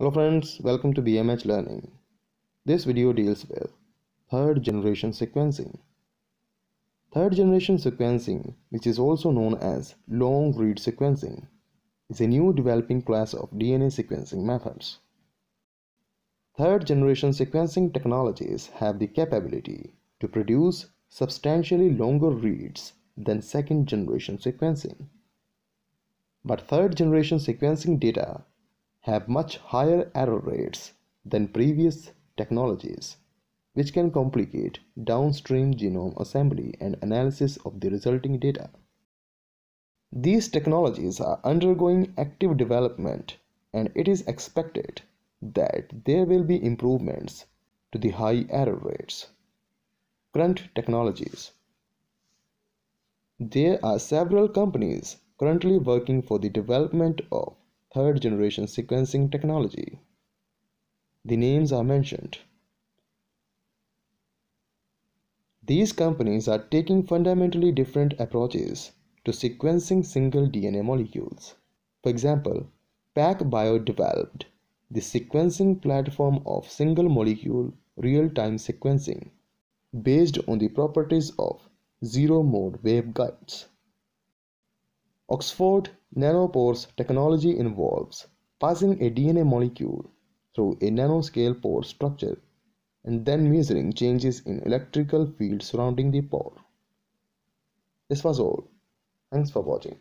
Hello friends, welcome to BMH Learning. This video deals with third generation sequencing. Third generation sequencing, which is also known as long read sequencing, is a new developing class of DNA sequencing methods. Third generation sequencing technologies have the capability to produce substantially longer reads than second generation sequencing. But third generation sequencing data have much higher error rates than previous technologies, which can complicate downstream genome assembly and analysis of the resulting data. These technologies are undergoing active development, and it is expected that there will be improvements to the high error rates. Current technologies There are several companies currently working for the development of third generation sequencing technology. The names are mentioned. These companies are taking fundamentally different approaches to sequencing single DNA molecules. For example, PacBio developed the sequencing platform of single molecule real time sequencing based on the properties of zero mode waveguides. Oxford nanopores technology involves passing a DNA molecule through a nanoscale pore structure and then measuring changes in electrical field surrounding the pore. This was all. Thanks for watching.